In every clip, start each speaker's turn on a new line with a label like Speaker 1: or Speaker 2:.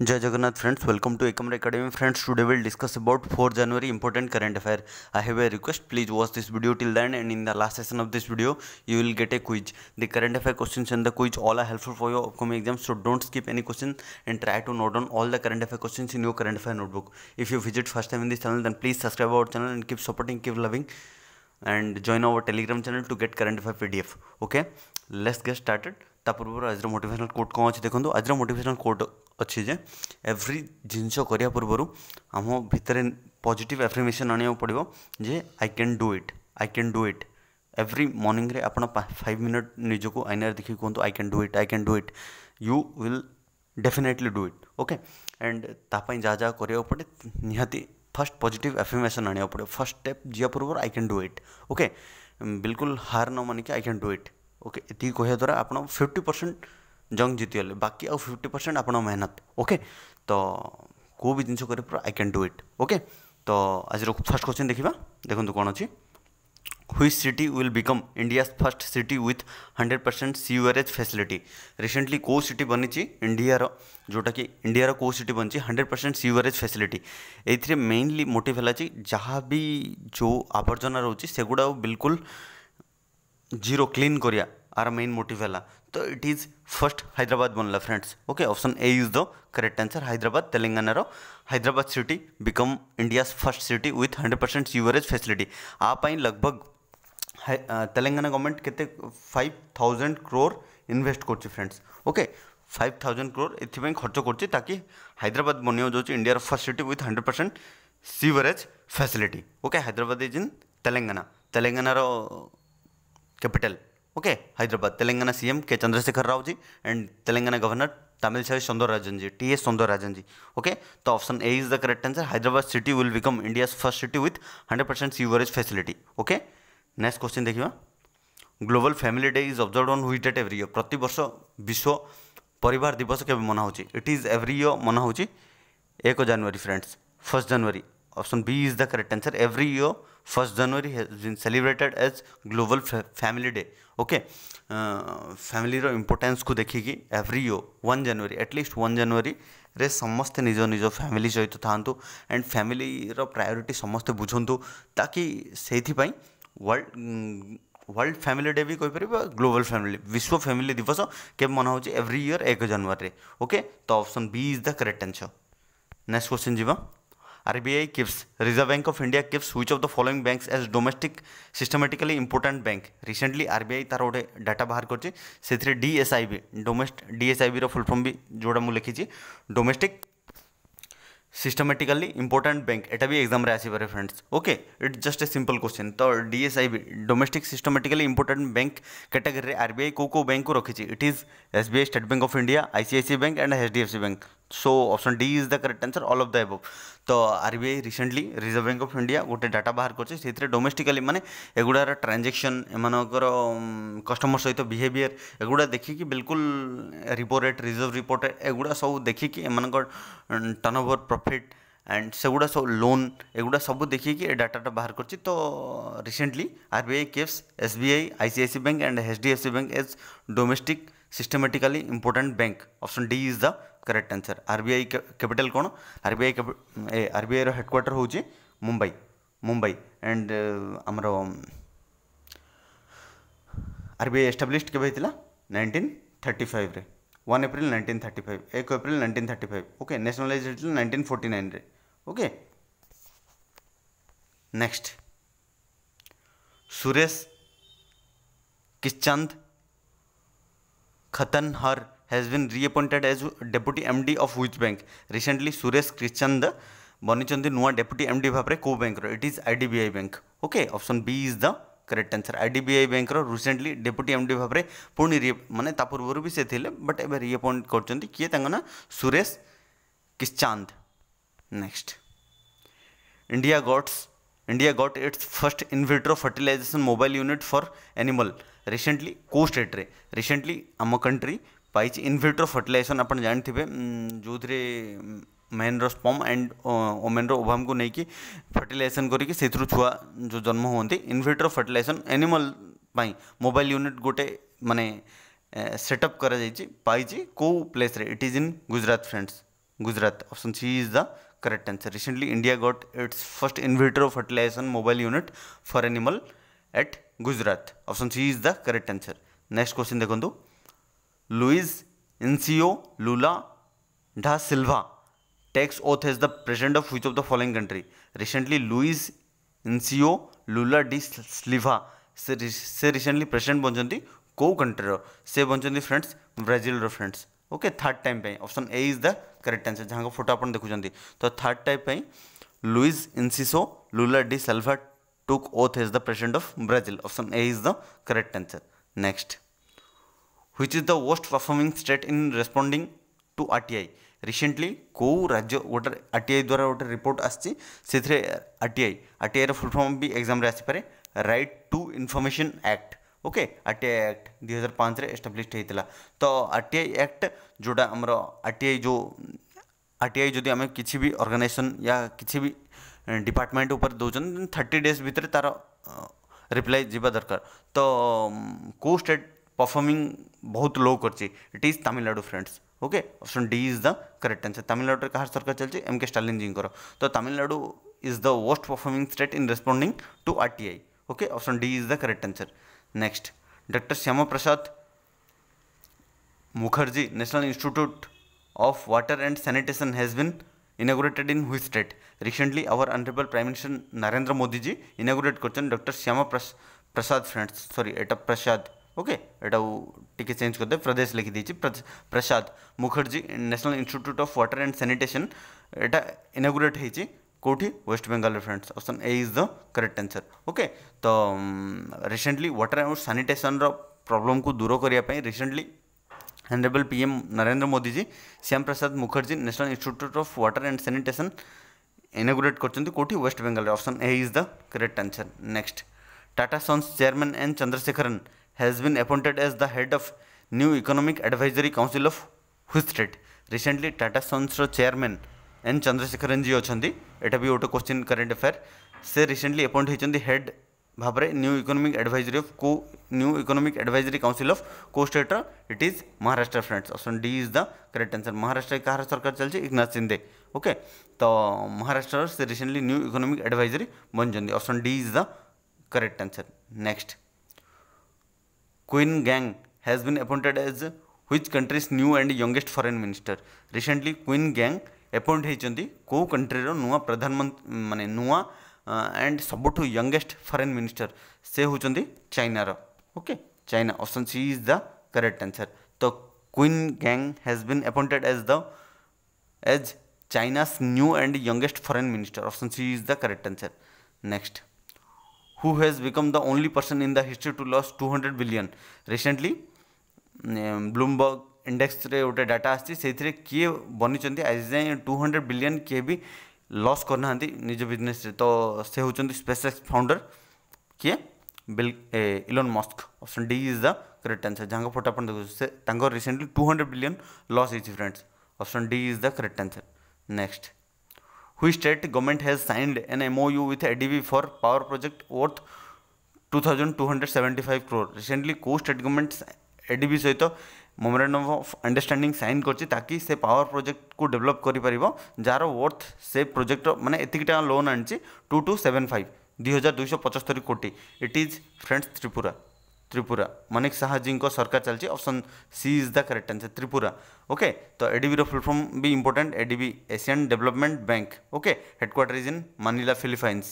Speaker 1: जय Jagannath friends welcome to Kamar academy friends today will discuss about four January important current affair I have a request please watch this video till then end in the last session of this video you will get a quiz the current affair question and the quiz all are helpful for your upcoming exam so don't skip any question and try to note down all the current affair question in your current affair notebook if you visit first time in this channel then please subscribe our channel and keep supporting keep loving and join our Telegram channel to get current affair P okay let's get started ता आज मोटेसनाल court कौन अच्छे देखो आज मोटेसनाल court ଅଛି ଯେ every ଜିନିଷ କରିବା ପୂର୍ବରୁ ଆମ ଭିତରେ ପଜିଟିଭ୍ ଆଫର୍ମେସନ୍ ଆଣିବାକୁ ପଡ଼ିବ ଯେ I can do it I can do it every ମର୍ଣ୍ଣିଂରେ ଆପଣ ଫାଇଭ୍ ମିନିଟ୍ ନିଜକୁ ଆଇନାରେ ଦେଖିକି କୁହନ୍ତୁ I can do it I can do it you will definitely do it okay and ତା ପାଇଁ ଯାହା ଯାହା କରିବାକୁ ପଡ଼େ ନିହାତି ଫାର୍ଷ୍ଟ ପଜିଟିଭ୍ ଆଫର୍ମେସନ୍ ଆଣିବାକୁ ପଡ଼ିବ ଫାର୍ଷ୍ଟ ଷ୍ଟେପ୍ ଯିବା ପୂର୍ବରୁ I can do it okay ବିଲକୁଲ ହାର ନ ମାନିକି I can do it okay ଏତିକି କହିବା ଦ୍ୱାରା ଆପଣ ଫିଫ୍ଟି ପରସେଣ୍ଟ जंग जीतीगले बाकी आउ फिफ्टी परसेंट आप मेहनत ओके तो କେଉଁ ବି ଜିନିଷ କରିବ ପୁରା I can do it okay ତ ଆଜିର ଫାର୍ଷ୍ଟ କ୍ୱେଶ୍ଚିନ୍ ଦେଖିବା ଦେଖନ୍ତୁ କ'ଣ ଅଛି which city will become India's first city with hundred percent sewerage facility recently କେଉଁ ସିଟି ବନିଛି ଇଣ୍ଡିଆର ଯେଉଁଟାକି ଇଣ୍ଡିଆର କେଉଁ ସିଟି ବନିଛି ହଣ୍ଡ୍ରେଡ଼ ପରସେଣ୍ଟ ସିୟୁଆରେଜ୍ ଫ୍ୟାସିଲିଟି ଏଇଥିରେ ମେଇନଲି ମୋଟିଭ୍ ହେଲା ଯେ ଯାହା ବି ଯେଉଁ ଆବର୍ଜନା ରହୁଛି ସେଗୁଡ଼ା ବିଲକୁଲ ଜିରୋ କ୍ଲିନ୍ କରିବା our main motive hella. So it is first Hyderabad one friends. Okay, option A is the correct answer. Hyderabad, Telangana. Hyderabad city become India's first city with 100% sewerage facility. आप आई लगभग Telangana government केते 5000 crore invest करछि friends okay 5000 crore एथि खर्च करछि ताकि हैदराबाद बनियो जो India first city with 100% sewerage facility okay Hyderabad is in Telangana Telangana रो capital okay Hyderabad Telangana CM K Chandrashekar Rao ji and Telangana governor Tamilisai Soundararajan ji T S Soundararajan ji okay तो option A is the correct answer Hyderabad city will become India first city with hundred percent sewerage facility okay next question देखिए global family day is observe on which date every year प्रत वर्ष विश्व परिवार दिवस के मना it is every year एक January friends first January option B is the correct answer every year first January has been celebrated as global family day okay family importance को देखिक every year one January at least one January रे समस्ते निज निज family सहित था and family रायोरीटी समस्ते बुझु ताकि वर्ल्ड वर्ल्ड फैमिली डे भी कहीपर ग्लोबल फैमिली विश्व फैमिली दिवस के मना एवरी ईयर एक जनवरी ओके तो option B is the correct answer next question जी RBI keeps Reserve Bank of India keeps which of the following banks as domestic systemically important bank recently RBI तार गोटे data बाहर कर DSIB डोमेस्ट DSIB full form भी जो मुझे लिखी डोमेस्टिक सिस्टमेटिकली इंपोर्टेंट बैंक एटा भी एग्जाम पे friends okay it's just a simple question तो DSIB domestic systemically important bank category RBI को को बैंक को रखी it is SBI State Bank of India ICICI bank and HDFC bank so option D is the correct answer all of the above তো RBI recently Reserve Bank of India গোটে data বাহার করছে সেইথিরে ডোমেস্টিকালি মানে এগুড়ার transaction এমানকর কষ্টমর সহিত behaviour এগুড়া দেখিকি বিলকুল রিপো রেট রিজর্ভ রিপোর্ট এগুড়া সব দেখিকি এমানকর টর্ন ওভর প্রফিট एंड सेगुड़ा सब लोन एगुड़ा सब देखिए डाटाटा बाहर कर तो recently RBI keeps SBI ICICI bank and HDFC bank as domestic systemically important bank option D is the correct answer RBI capital कौन आरबीआई आरबीआई हेडक्वार्टर हूँ मुंबई मुंबई एंड आमर आरबीआई एस्टाब्लीश्ड के nineteen thirty five one April nineteen thirty five एक April nineteen thirty five okay nationalise होता nineteen forty nine okay next Suresh Kishinchand Khatanhar has been reappointed as deputy M D of which bank recently Suresh Kishinchand बनी नुआ deputy M D भाव में कौ bank it is I D I bank okay option B is the correct answer I D I bank recently deputy M D भाव में पुणी रि मैंने पूर्व भी सी थे बट ए रिअपॉइंट ना Suresh Kishinchand next India gets India gets its first in vitro fertilisation mobile unit for animal recently कोस्ट रेट्रे रिसेंटली आम कंट्री पाई इनफिल्ट्रो फर्टिलइेसन आप जानते जो थे मेन रम एंड ओमेन रोभाम को लेकिन फर्टिलइेसन करूँ छुआ जो जन्म हूँ in vitro fertilisation animal mobile unit गोटे मानने सेटअप कर प्लेस रे it is in Gujarat friends Gujarat option C is the correct answer recently India got it's first in vitro of fertilisation mobile unit for animal at Gujarat option C is the correct answer next question देखु Luiz Inacio Lula da Silva takes oath as the present of which of the following country recently Luiz Inacio Lula da Silva से recently president बनती कौ country से बनते friends Brazil friends okay third time पे option A is the correct answer जहाँ photo आप देखुं तो third type Luiz Inacio Lula da Silva took oath as the president of Brazil. Option A is the correct answer. Next. Which is the worst performing state in responding to RTI? Recently କେଉଁ ରାଜ୍ୟ ଗୋଟେ ଆର୍ T I ଦ୍ୱାରା ଗୋଟେ report ଆସିଛି ସେଥିରେ ଆର୍ T I R T ଆଇର full form ବି ଏକ୍ଜାମ୍ରେ ଆସିପାରେ right to information act okay R T I act ଦୁଇ ହଜାର ପାଞ୍ଚରେ ଏଷ୍ଟାବ୍ଲିଶ୍ ହେଇଥିଲା ତ ଆର୍ ଟି ଆଇ ଆକ୍ଟ ଯେଉଁଟା ଆମର ଆର୍ ଟି ଆଇ ଯେଉଁ ଆର୍ ଟି ଆଇ ଯଦି ଆମେ କିଛି ବି ଅର୍ଗାନାଇଜେସନ୍ ୟା କିଛି ବି डिपार्टमेंट ऊपर दौन थर्टी डेज भितर तार रिप्लाई जी दरकार तो को स्टेट परफॉर्मिंग बहुत लो कर it is Tamil Nadu friends okay option D is the correct answer Tamil Nadu कह सरकार चलती एम के स्टालीन जी तो Tamil Nadu is the worst performing state in responding to R T I okay option D is the correct answer next doctor Shyama Prasad Mukherjee National Institute of Water and Sanitation has been inaugurated in which state? Recently, our Honorable Prime Minister Narendra Modi ji inaugurated कर Dr. Shyama Pras, Prasad friends, sorry, एटा Prasad okay यू टिके चेज कर दे प्रदेश लिखि Prasad Mukherjee National Institute of Water and Sanitation एटा इनागुरेट होइछि West Bengal friends option A is the correct answer okay तो रिसेंटली वाटर एंड सानिटेसन रो को दूर करने recently honourable PM Narendra Modi ji Shyam Prasad Mukherjee National Institute of Water and Sanitation inaugurate करते कौटी West Bengal option A is the correct answer next Tata Sons chairman N Chandrasekaran has been appointed as the head of new economic advisory council of which state recently Tata सन्सर chairman N Chandrasekaran ji अच्छा यहाँ भी गोटे question current affair से recently appoint होती head में new economic advisory of को new economic advisory council of को स्टेटर it is Maharashtra friends option D is the correct answer Maharashtra कह सरकार चलती एकनाथ सिंधे ओके तो महाराष्ट्र से रिसेंटली न्यू इकोनोमिक एडवाइजरी बन option D is the correct answer next Qin Gang has been appointed as which country's new and youngest foreign minister recently Qin Gang appoint होती कौ country नुआ प्रधानमंत्री मानने नुआ एंड सब यंगेस्ट फरेन मिनिस्टर से होंगे चाइनार okay China option C is the correct answer तो Qin Gang has been appointed as the as China new and youngest foreign minister option C is the correct answer next who has become the only person in the history to loss 200 billion recently Bloomberg index रे गोटे data आसे किए बनी चाहिए आज जाए to hundred billion किए भी लस गरिनाହାନ୍ତି बिजनेस तो से ସେ ହେଉଛନ୍ତି ସ୍ପେସ୍ ଏକ୍ସ ଫାଉଣ୍ଡର କିଏ ବିଲ୍ इलोन मस्क ଅପସନ୍ D is the correct answer जहाँ फोटो आप देखते recently two hundred billion loss हो friends option D is the correct answer next which state government has signed an M O U with ADB for power project worth two thousand two hundred seventy five crore recently कौ state government ADB सहित memorandum of understanding sign করছি তাকি সে পাওয়ার প্রোজেক্টকু develop করিপার যার worth সে projector মানে এত টাকা loan আনিছি two two seven five দুই হাজার দুইশো পঁচস্তরি কোটি it is friends Tripura Tripura Manik Shahji सरकार चलती option C is the correct answer Tripura okay तो एडीबी फुल फॉर्म भी important ADB Asian Development Bank okay headquarter is in Manila Philippines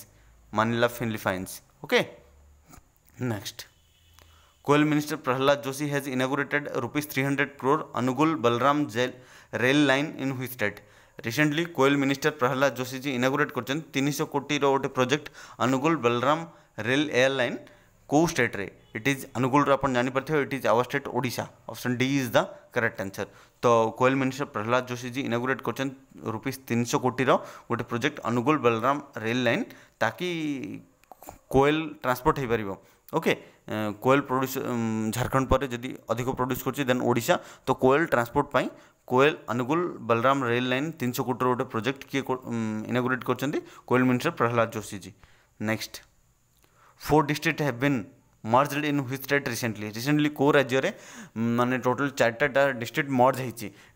Speaker 1: Manila Philippines okay next coal minister Pralhad Joshi has inaugurated rupees three hundred crore Angul Balram जेल rail line in which state recently coal minister Pralhad Joshi ji inaugurate कर कोटर गोटे project Angul Balram rail एयर line को state रे it is Angul जानपारी it is our state ओडा option D is the correct answer तो coal minister Pralhad Joshi ji inaugurate कर रुपीज तीन सौ कोटर गोटे project Angul Balram rail line ताकि कोयल ट्रांसपोर्ट हो पार ओके कोयल प्रड्यूस झारखंड पर अधिक प्रड्यूस करा तो कोयल ट्रांसपोर्ट पर कोयल अनुगुल बलराम रेल लाइन तीन सौ कोटर गोटे प्रोजेक्ट किए इनोग्रेट इनग्रेट करोयल minister Pralhad Joshi ji next four district have been merge in which state recently recently को राज्य में मानने टोटल चार्टा डिस्ट्रिक्ट मर्ज हो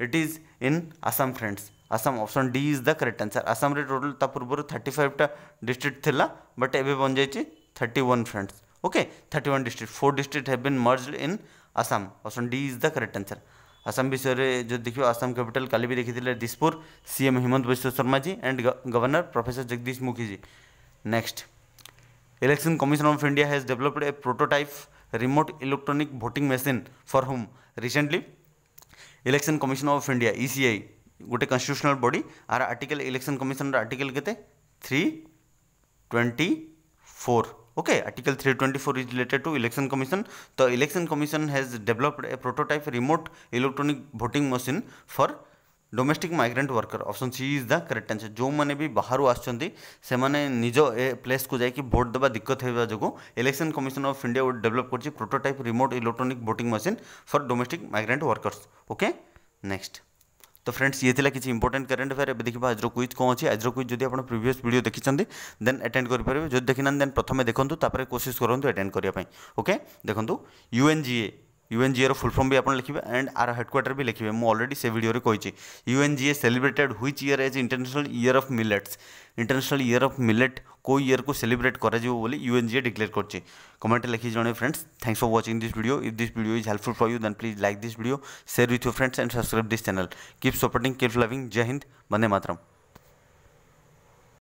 Speaker 1: it is in Assam friends Assam option D is the correct answer Assam रे टोटल पूर्व थर्टिफाइवटा डिस्ट्रिक्ट थी बट एवं बन जाइए thirty one friends thirty one district four district have been merge in Assam option D is the correct answer Assam विषय में जो देखियो आसाम कैपिटल काली भी देखी Dispur CM Himanta Biswa Sarma ji and governor professor Jagdish Mukhi ji next election commission of India has developed a prototype remote electronic voting machine for whom recently election commission of India ECI गोटे constitutional body आर article election commission article के three twenty four okay article 324 is related to election commission तो election commission has developed a prototype remote electronic voting machine for domestic migrant worker option C is the correct answer जो मैंने भी बाहर आसुच्च निज a place को जाकि vote देवा दिक्कत होगा जो election commission of India develop develop कर prototype remote electronic voting machine for domestic migrant workers okay next তো फ्रेंड्स ये थिला किसी इंपोर्टेंट करेन्ट अफेयर एवं देखा आज क्विज कौन अच्छी आज क्विज जब आप प्रिवियस भिड देखते देन आटेड करेंगे जब देखी ना देन प्रथम देखूँ तापर कोशिश करूँ आटेड करने ओके देखो यूएनजीए ୟୁଏନ୍ଜିଏର ଫୁଲ୍ ଫର୍ମ ବି ଆପଣ ଲେଖିବେ ଆଣ୍ଡ ଆର ହେଡ଼କ୍ୱାର୍ଟର ବି ଲେଖିବେ ମୁଁ ଅଲରେଡ଼ି ସେ ଭିଡ଼ିଓରେ କହିଛି UNGA celebrated which year as international year of millets international year of millet କେଉଁ ଇୟର୍କୁ ସେଲିବ୍ରେଟ୍ କରାଯିବ ବୋଲି ୟୁଏନ୍ଜିଏ ଡିକ୍ଲେୟାର କରିଛି କମେଣ୍ଟରେ ଲେଖି ଜଣେ friends thanks for watching this video if this video is helpful for you then please like this video share with you friends and subscribe this channel keep supporting keep loving Jai Hind Vande Mataram